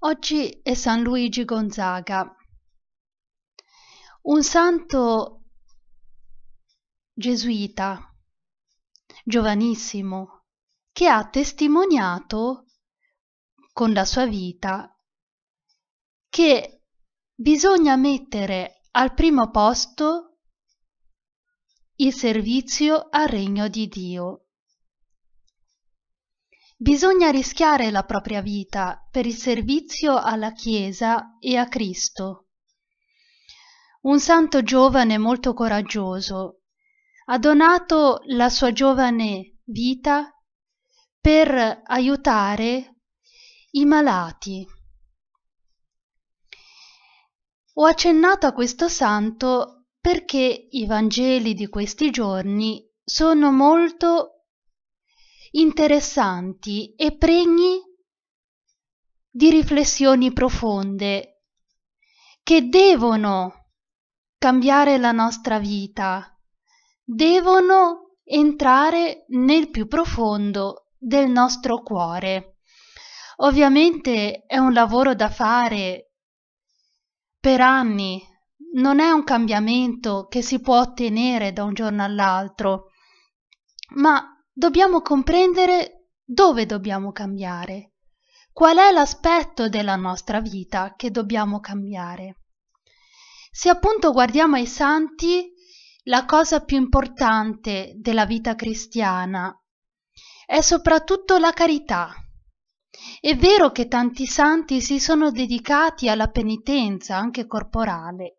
Oggi è San Luigi Gonzaga, un santo gesuita, giovanissimo, che ha testimoniato con la sua vita che bisogna mettere al primo posto il servizio al regno di Dio bisogna rischiare la propria vita per il servizio alla chiesa e a cristo un santo giovane molto coraggioso ha donato la sua giovane vita per aiutare i malati ho accennato a questo santo perché i Vangeli di questi giorni sono molto interessanti e pregni di riflessioni profonde che devono cambiare la nostra vita, devono entrare nel più profondo del nostro cuore. Ovviamente è un lavoro da fare per anni, non è un cambiamento che si può ottenere da un giorno all'altro, ma dobbiamo comprendere dove dobbiamo cambiare, qual è l'aspetto della nostra vita che dobbiamo cambiare. Se appunto guardiamo ai santi, la cosa più importante della vita cristiana è soprattutto la carità. È vero che tanti santi si sono dedicati alla penitenza anche corporale,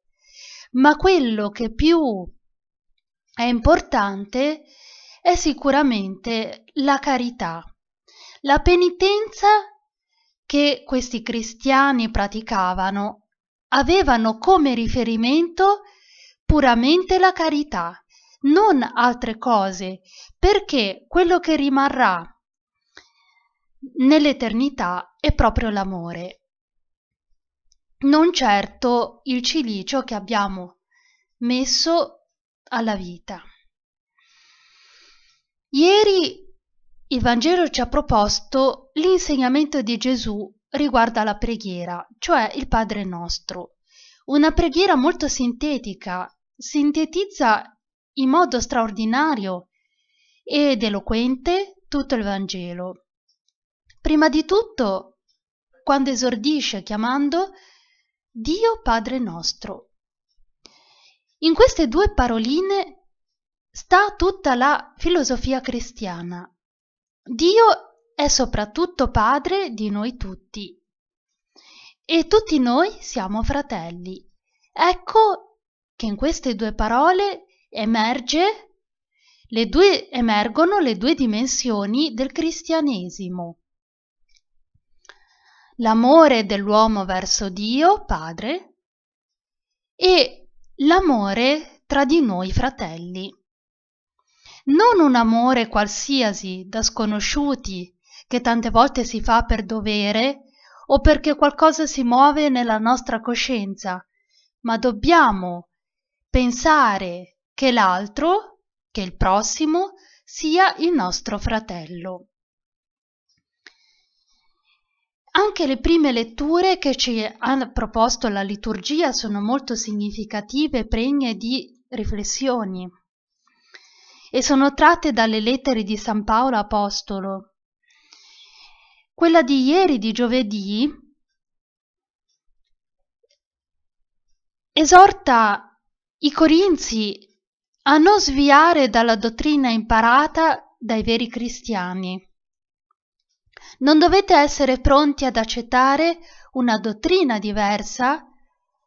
ma quello che più è importante è è sicuramente la carità, la penitenza che questi cristiani praticavano avevano come riferimento puramente la carità, non altre cose, perché quello che rimarrà nell'eternità è proprio l'amore. Non certo il cilicio che abbiamo messo alla vita ieri il vangelo ci ha proposto l'insegnamento di gesù riguardo alla preghiera cioè il padre nostro una preghiera molto sintetica sintetizza in modo straordinario ed eloquente tutto il vangelo prima di tutto quando esordisce chiamando dio padre nostro in queste due paroline sta tutta la filosofia cristiana. Dio è soprattutto padre di noi tutti e tutti noi siamo fratelli. Ecco che in queste due parole emerge le due, emergono le due dimensioni del cristianesimo. L'amore dell'uomo verso Dio, Padre, e l'amore tra di noi fratelli non un amore qualsiasi da sconosciuti che tante volte si fa per dovere o perché qualcosa si muove nella nostra coscienza, ma dobbiamo pensare che l'altro, che il prossimo, sia il nostro fratello. Anche le prime letture che ci ha proposto la liturgia sono molto significative e pregne di riflessioni e sono tratte dalle lettere di San Paolo Apostolo. Quella di ieri, di giovedì, esorta i Corinzi a non sviare dalla dottrina imparata dai veri cristiani. Non dovete essere pronti ad accettare una dottrina diversa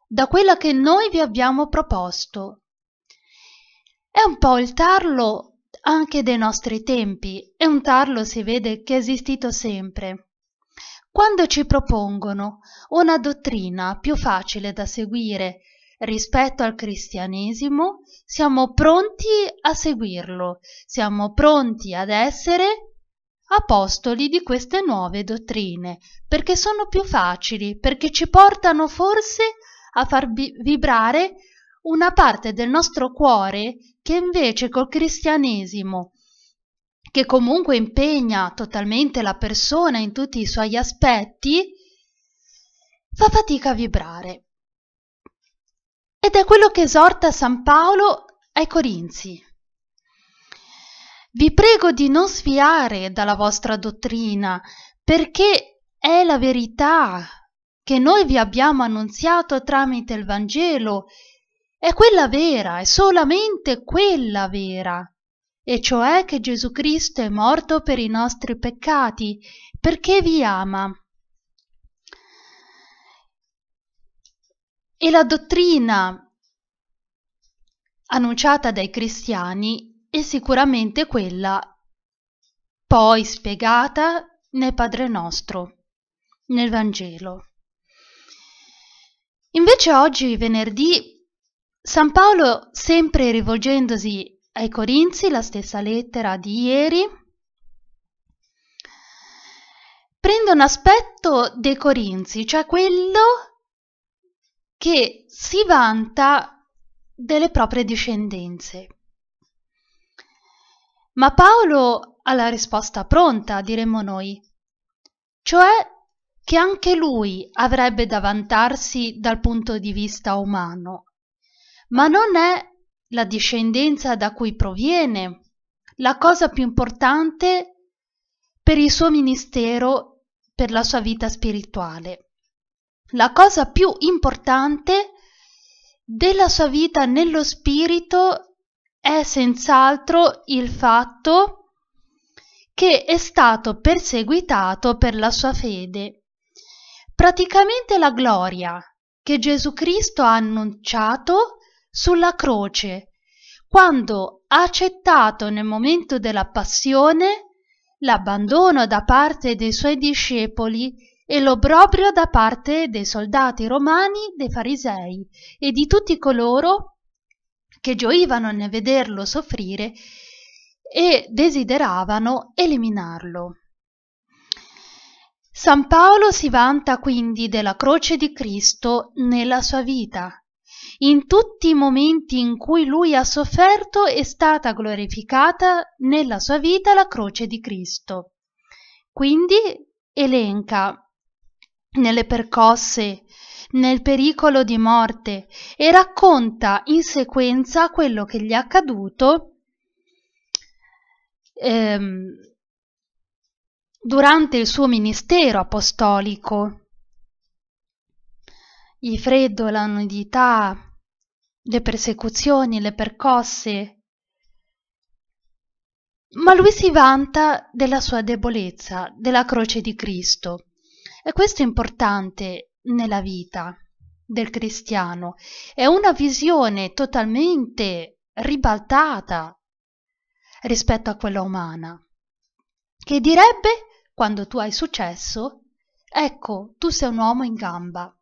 da quella che noi vi abbiamo proposto, è un po il tarlo anche dei nostri tempi e un tarlo si vede che è esistito sempre quando ci propongono una dottrina più facile da seguire rispetto al cristianesimo siamo pronti a seguirlo siamo pronti ad essere apostoli di queste nuove dottrine perché sono più facili perché ci portano forse a far vibrare una parte del nostro cuore che invece col cristianesimo che comunque impegna totalmente la persona in tutti i suoi aspetti, fa fatica a vibrare. Ed è quello che esorta San Paolo ai Corinzi. Vi prego di non sviare dalla vostra dottrina, perché è la verità che noi vi abbiamo annunziato tramite il Vangelo è quella vera, è solamente quella vera, e cioè che Gesù Cristo è morto per i nostri peccati, perché vi ama. E la dottrina annunciata dai cristiani è sicuramente quella poi spiegata nel Padre nostro, nel Vangelo. Invece oggi, venerdì, San Paolo, sempre rivolgendosi ai Corinzi, la stessa lettera di ieri, prende un aspetto dei Corinzi, cioè quello che si vanta delle proprie discendenze. Ma Paolo ha la risposta pronta, diremmo noi, cioè che anche lui avrebbe da vantarsi dal punto di vista umano, ma non è la discendenza da cui proviene la cosa più importante per il suo ministero, per la sua vita spirituale. La cosa più importante della sua vita nello spirito è senz'altro il fatto che è stato perseguitato per la sua fede. Praticamente la gloria che Gesù Cristo ha annunciato sulla croce, quando ha accettato nel momento della passione l'abbandono da parte dei suoi discepoli e l'obbrobrio da parte dei soldati romani, dei farisei e di tutti coloro che gioivano nel vederlo soffrire e desideravano eliminarlo. San Paolo si vanta quindi della croce di Cristo nella sua vita in tutti i momenti in cui lui ha sofferto è stata glorificata nella sua vita la croce di Cristo. Quindi elenca nelle percosse, nel pericolo di morte e racconta in sequenza quello che gli è accaduto ehm, durante il suo ministero apostolico il freddo, la nudità, le persecuzioni, le percosse. Ma lui si vanta della sua debolezza, della croce di Cristo. E questo è importante nella vita del cristiano. È una visione totalmente ribaltata rispetto a quella umana, che direbbe, quando tu hai successo, ecco, tu sei un uomo in gamba.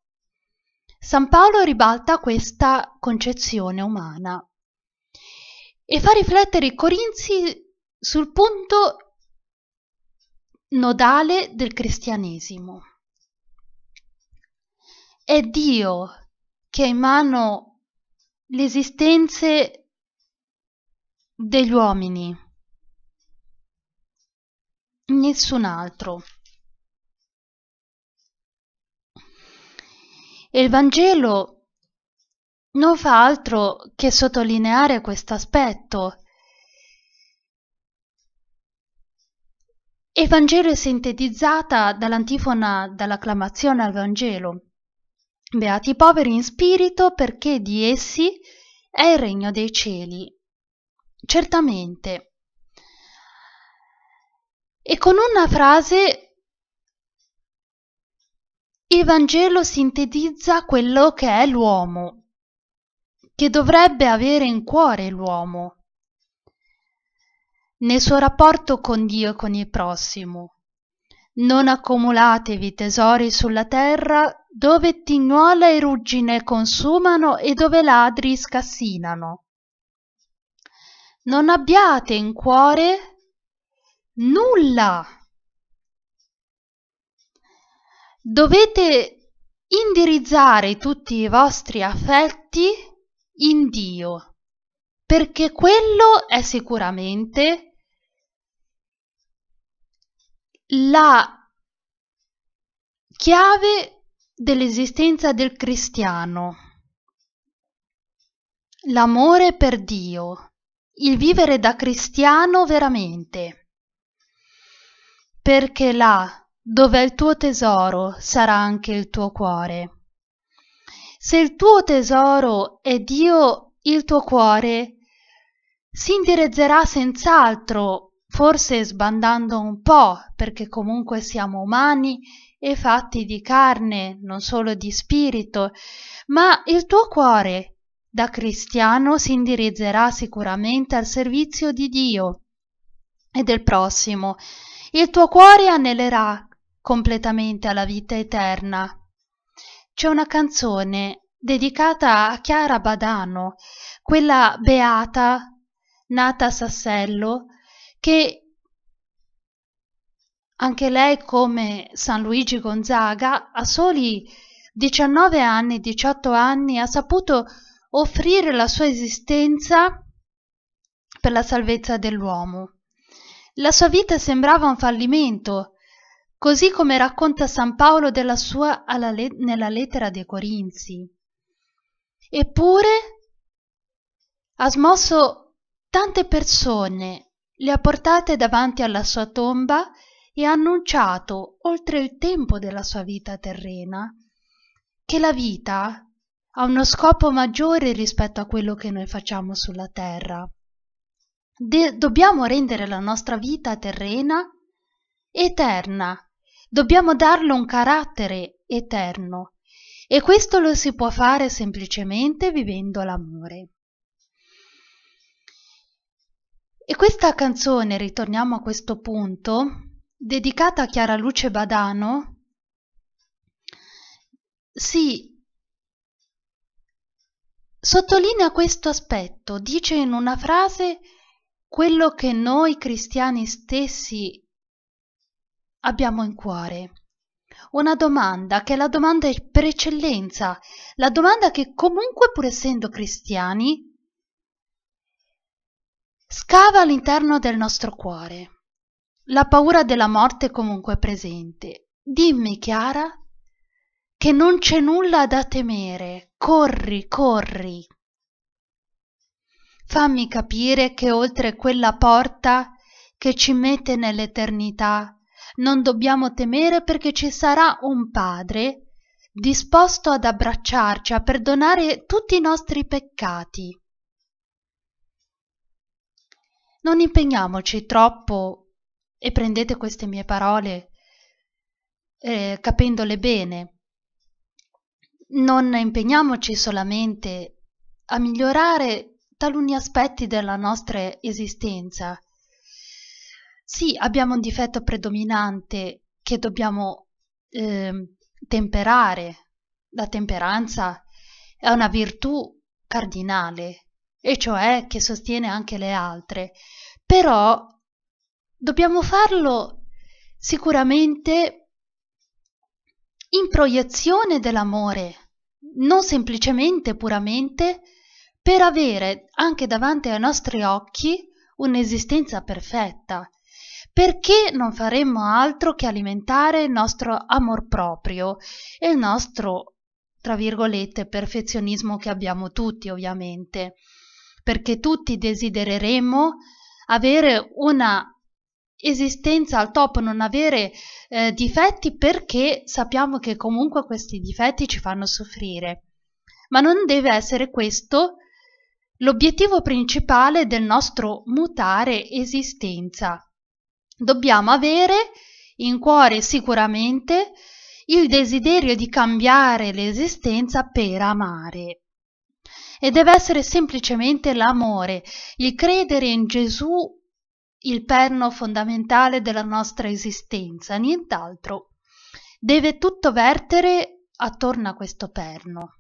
San Paolo ribalta questa concezione umana e fa riflettere i corinzi sul punto nodale del cristianesimo. È Dio che ha in mano le esistenze degli uomini, nessun altro. il Vangelo non fa altro che sottolineare questo aspetto. Il Vangelo è sintetizzata dall'antifona dall'acclamazione al Vangelo. Beati i poveri in spirito perché di essi è il regno dei cieli. Certamente. E con una frase il Vangelo sintetizza quello che è l'uomo, che dovrebbe avere in cuore l'uomo, nel suo rapporto con Dio e con il prossimo. Non accumulatevi tesori sulla terra dove tignuola e ruggine consumano e dove ladri scassinano. Non abbiate in cuore nulla dovete indirizzare tutti i vostri affetti in Dio, perché quello è sicuramente la chiave dell'esistenza del cristiano. L'amore per Dio, il vivere da cristiano veramente, perché la dove il tuo tesoro sarà anche il tuo cuore. Se il tuo tesoro è Dio, il tuo cuore si indirizzerà senz'altro, forse sbandando un po', perché comunque siamo umani e fatti di carne, non solo di spirito, ma il tuo cuore, da cristiano, si indirizzerà sicuramente al servizio di Dio e del prossimo. Il tuo cuore anelerà completamente alla vita eterna. C'è una canzone dedicata a Chiara Badano, quella beata nata a Sassello, che anche lei, come San Luigi Gonzaga, a soli 19 anni, 18 anni, ha saputo offrire la sua esistenza per la salvezza dell'uomo. La sua vita sembrava un fallimento, così come racconta san paolo della sua le nella lettera dei corinzi eppure ha smosso tante persone le ha portate davanti alla sua tomba e ha annunciato oltre il tempo della sua vita terrena che la vita ha uno scopo maggiore rispetto a quello che noi facciamo sulla terra. De dobbiamo rendere la nostra vita terrena eterna dobbiamo darle un carattere eterno e questo lo si può fare semplicemente vivendo l'amore. E questa canzone, ritorniamo a questo punto, dedicata a Chiara Luce Badano, si sottolinea questo aspetto, dice in una frase quello che noi cristiani stessi abbiamo in cuore una domanda che è la domanda per eccellenza la domanda che comunque pur essendo cristiani scava all'interno del nostro cuore la paura della morte comunque presente dimmi chiara che non c'è nulla da temere corri corri fammi capire che oltre quella porta che ci mette nell'eternità non dobbiamo temere perché ci sarà un Padre disposto ad abbracciarci, a perdonare tutti i nostri peccati. Non impegniamoci troppo, e prendete queste mie parole eh, capendole bene, non impegniamoci solamente a migliorare taluni aspetti della nostra esistenza, sì abbiamo un difetto predominante che dobbiamo eh, temperare la temperanza è una virtù cardinale e cioè che sostiene anche le altre però dobbiamo farlo sicuramente in proiezione dell'amore, non semplicemente puramente per avere anche davanti ai nostri occhi un'esistenza perfetta perché non faremmo altro che alimentare il nostro amor proprio e il nostro, tra virgolette, perfezionismo che abbiamo tutti, ovviamente, perché tutti desidereremo avere una esistenza al top, non avere eh, difetti perché sappiamo che comunque questi difetti ci fanno soffrire. Ma non deve essere questo l'obiettivo principale del nostro mutare esistenza. Dobbiamo avere in cuore sicuramente il desiderio di cambiare l'esistenza per amare. E deve essere semplicemente l'amore, il credere in Gesù il perno fondamentale della nostra esistenza, nient'altro. Deve tutto vertere attorno a questo perno.